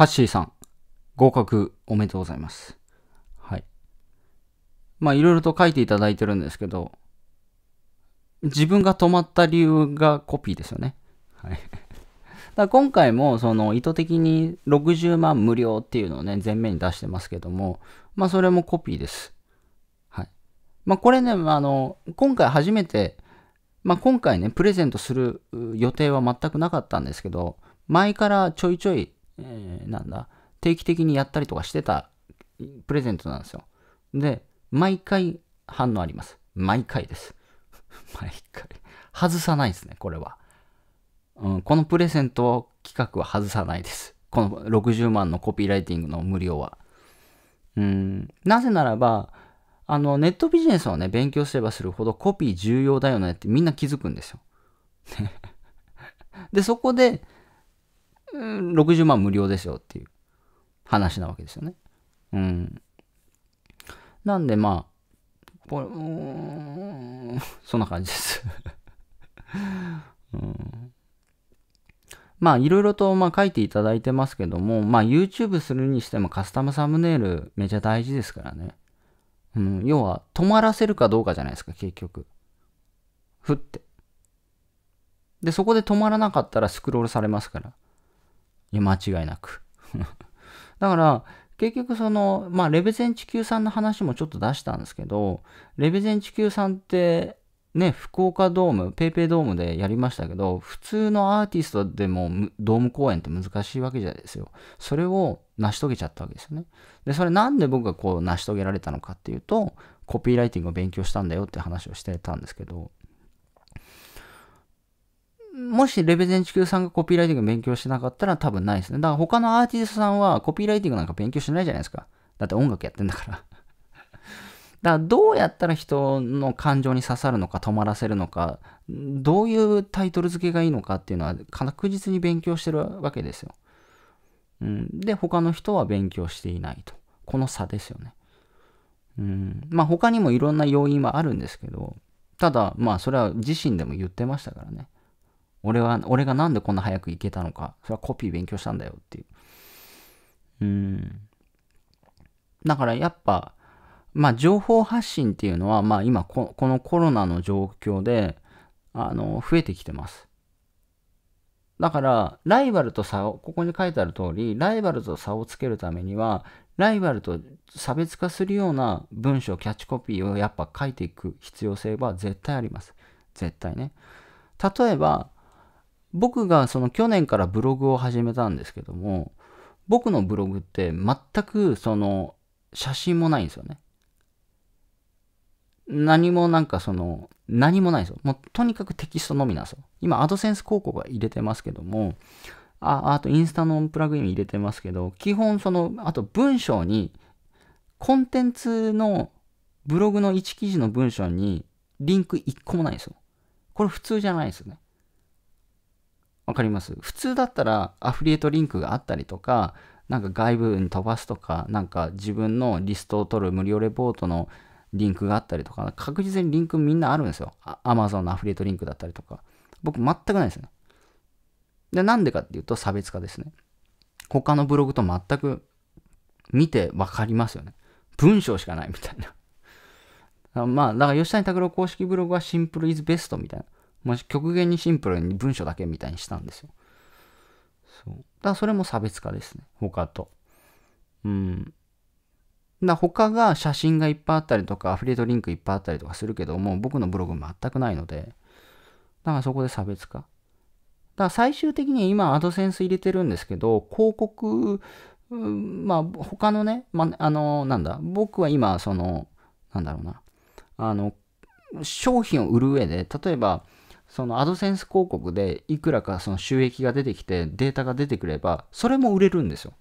ハッシーさん、合格おめでとうございます。はい。まあ、いろいろと書いていただいてるんですけど、自分が止まった理由がコピーですよね。はい。だ今回もその意図的に60万無料っていうのをね、前面に出してますけども、まあそれもコピーです。はい。まあこれね、あの、今回初めて、まあ今回ね、プレゼントする予定は全くなかったんですけど、前からちょいちょいえー、なんだ、定期的にやったりとかしてたプレゼントなんですよ。で、毎回反応あります。毎回です。毎回。外さないですね、これは。うん、このプレゼント企画は外さないです。この60万のコピーライティングの無料は。うん、なぜならば、あの、ネットビジネスをね、勉強すればするほどコピー重要だよねってみんな気づくんですよ。で、そこで、60万無料ですよっていう話なわけですよね。うん。なんでまあ、これ、そんな感じです うん、まあ、いろいろとまあ書いていただいてますけども、まあ、YouTube するにしてもカスタムサムネイルめちゃ大事ですからね。うん、要は、止まらせるかどうかじゃないですか、結局。ふって。で、そこで止まらなかったらスクロールされますから。いや、間違いなく だから、結局その、まあ、レベゼン地球さんの話もちょっと出したんですけど、レベゼン地球さんって、ね、福岡ドーム、paypay ドームでやりましたけど、普通のアーティストでもドーム公演って難しいわけじゃないですよ。それを成し遂げちゃったわけですよね。で、それなんで僕がこう成し遂げられたのかっていうと、コピーライティングを勉強したんだよって話をしてたんですけど、もしレベゼン地球さんがコピーライティング勉強してなかったら多分ないですね。だから他のアーティストさんはコピーライティングなんか勉強してないじゃないですか。だって音楽やってんだからだからどうやったら人の感情に刺さるのか止まらせるのか、どういうタイトル付けがいいのかっていうのは確実に勉強してるわけですよ。うん、で、他の人は勉強していないと。この差ですよね。うん、まあ他にもいろんな要因はあるんですけど、ただまあそれは自身でも言ってましたからね。俺は、俺がなんでこんな早く行けたのか。それはコピー勉強したんだよっていう。うん。だからやっぱ、まあ情報発信っていうのは、まあ今こ、このコロナの状況で、あの、増えてきてます。だから、ライバルと差を、ここに書いてある通り、ライバルと差をつけるためには、ライバルと差別化するような文章、キャッチコピーをやっぱ書いていく必要性は絶対あります。絶対ね。例えば、僕がその去年からブログを始めたんですけども、僕のブログって全くその写真もないんですよね。何もなんかその、何もないですよ。もうとにかくテキストのみなんですよ。今、アドセンス広告は入れてますけども、あ、あとインスタのプラグイン入れてますけど、基本その、あと文章に、コンテンツのブログの1記事の文章にリンク1個もないんですよ。これ普通じゃないですよね。わかります普通だったらアフリエイトリンクがあったりとか、なんか外部に飛ばすとか、なんか自分のリストを取る無料レポートのリンクがあったりとか、確実にリンクみんなあるんですよ。Amazon のアフリエイトリンクだったりとか。僕全くないですね。で、なんでかっていうと差別化ですね。他のブログと全く見てわかりますよね。文章しかないみたいな まあ、だから吉谷拓郎公式ブログはシンプルイズベストみたいな。もし極限にシンプルに文章だけみたいにしたんですよ。そう。だからそれも差別化ですね。他と。うん。だ他が写真がいっぱいあったりとか、アフリエイトリンクいっぱいあったりとかするけども、僕のブログ全くないので、だからそこで差別化。だから最終的に今、アドセンス入れてるんですけど、広告、うん、まあ、他のね、まあ、あの、なんだ、僕は今、その、なんだろうな、あの、商品を売る上で、例えば、そのアドセンス広告でいくらかその収益が出てきてデータが出てくれば、それも売れるんですよ。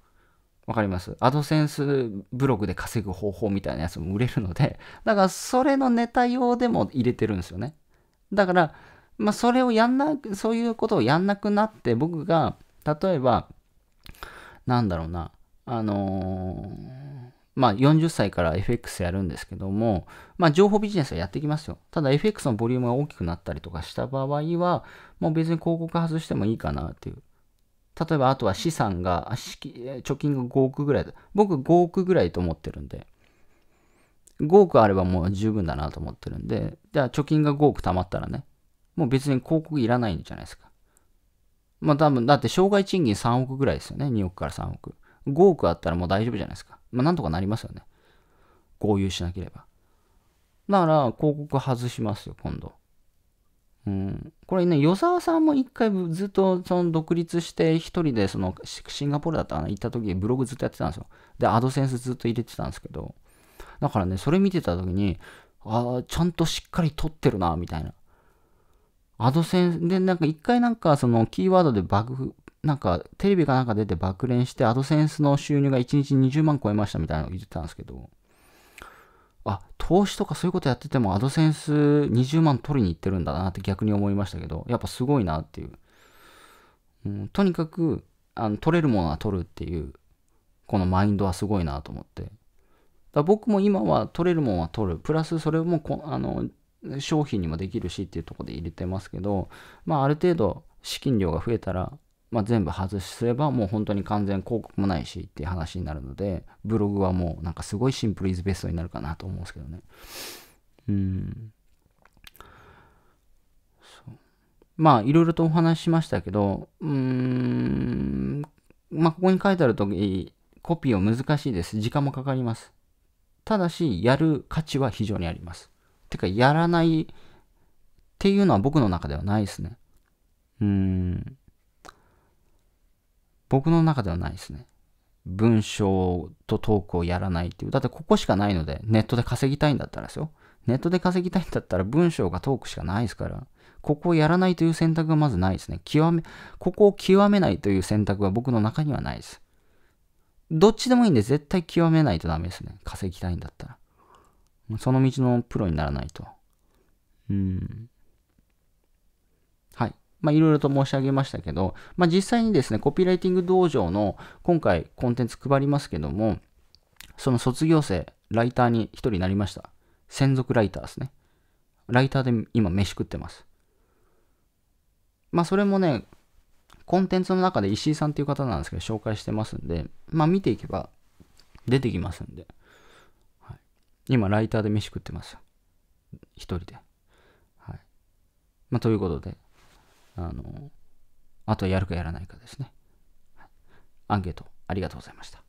わかりますアドセンスブログで稼ぐ方法みたいなやつも売れるので、だからそれのネタ用でも入れてるんですよね。だから、まあそれをやんな、そういうことをやんなくなって僕が、例えば、なんだろうな、あのーまあ、40歳から FX やるんですけども、まあ、情報ビジネスはやってきますよ。ただ FX のボリュームが大きくなったりとかした場合は、もう別に広告外してもいいかなっていう。例えば、あとは資産が、貯金が5億ぐらい。僕5億ぐらいと思ってるんで、5億あればもう十分だなと思ってるんで、じゃあ貯金が5億貯まったらね、もう別に広告いらないんじゃないですか。まあ多分、だって障害賃金3億ぐらいですよね。2億から3億。5億あったらもう大丈夫じゃないですか。まあ、なんとかなりますよね。合流しなければ。だから、広告外しますよ、今度。うん、これね、与沢さんも一回ずっとその独立して一人でそのシンガポールだったかな行った時ブログずっとやってたんですよ。で、アドセンスずっと入れてたんですけど。だからね、それ見てた時に、ああ、ちゃんとしっかり撮ってるな、みたいな。アドセンス、で、なんか一回なんかそのキーワードでバグ、なんかテレビかなんか出て爆連して、アドセンスの収入が1日20万超えましたみたいなの言ってたんですけど、あ、投資とかそういうことやってても、アドセンス20万取りに行ってるんだなって逆に思いましたけど、やっぱすごいなっていう。うん、とにかくあの、取れるものは取るっていう、このマインドはすごいなと思って。だ僕も今は取れるもんは取る。プラスそれもこあの商品にもできるしっていうとこで入れてますけど、まあ、ある程度資金量が増えたらまあ、全部外すればもう本当に完全広告もないしっていう話になるのでブログはもうなんかすごいシンプルイズベストになるかなと思うんですけどねうんそうまあいろいろとお話ししましたけどうんまあここに書いてあるとコピーは難しいです時間もかかりますただしやる価値は非常にありますてかやらないっていうのは僕の中ではないですねうん僕の中ではないですね。文章とトークをやらないっていう。だってここしかないので、ネットで稼ぎたいんだったらですよ。ネットで稼ぎたいんだったら文章がトークしかないですから、ここをやらないという選択がまずないですね。極め、ここを極めないという選択は僕の中にはないです。どっちでもいいんで絶対極めないとダメですね。稼ぎたいんだったら。その道のプロにならないと。うん。まあ、いろいろと申し上げましたけど、まあ、実際にですね、コピーライティング道場の今回コンテンツ配りますけども、その卒業生、ライターに一人なりました。専属ライターですね。ライターで今飯食ってます。まあそれもね、コンテンツの中で石井さんっていう方なんですけど、紹介してますんで、まあ見ていけば出てきますんで、はい、今ライターで飯食ってます。一人で。はい。まあということで、あの、あとやるかやらないかですね。アンケートありがとうございました。